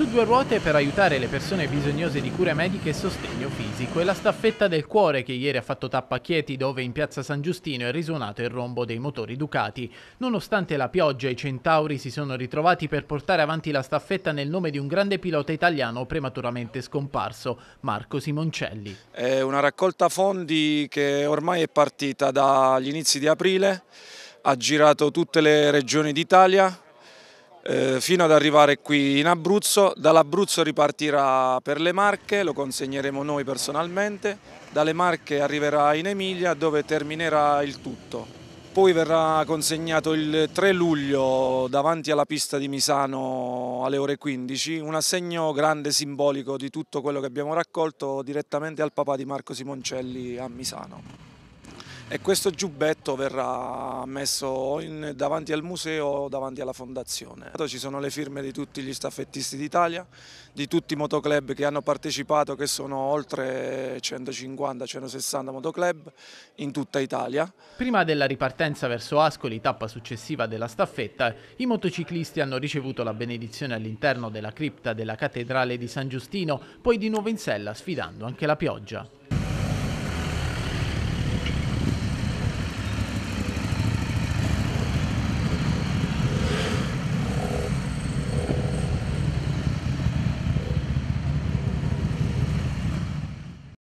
su due ruote per aiutare le persone bisognose di cure mediche e sostegno fisico e la staffetta del cuore che ieri ha fatto tappa a Chieti dove in piazza San Giustino è risuonato il rombo dei motori Ducati. Nonostante la pioggia i centauri si sono ritrovati per portare avanti la staffetta nel nome di un grande pilota italiano prematuramente scomparso, Marco Simoncelli. È una raccolta fondi che ormai è partita dagli inizi di aprile, ha girato tutte le regioni d'Italia eh, fino ad arrivare qui in Abruzzo, dall'Abruzzo ripartirà per le Marche, lo consegneremo noi personalmente, dalle Marche arriverà in Emilia dove terminerà il tutto. Poi verrà consegnato il 3 luglio davanti alla pista di Misano alle ore 15 un assegno grande simbolico di tutto quello che abbiamo raccolto direttamente al papà di Marco Simoncelli a Misano e questo giubbetto verrà messo in, davanti al museo, o davanti alla fondazione. Ci sono le firme di tutti gli staffettisti d'Italia, di tutti i motoclub che hanno partecipato, che sono oltre 150-160 motoclub in tutta Italia. Prima della ripartenza verso Ascoli, tappa successiva della staffetta, i motociclisti hanno ricevuto la benedizione all'interno della cripta della cattedrale di San Giustino, poi di nuovo in sella sfidando anche la pioggia.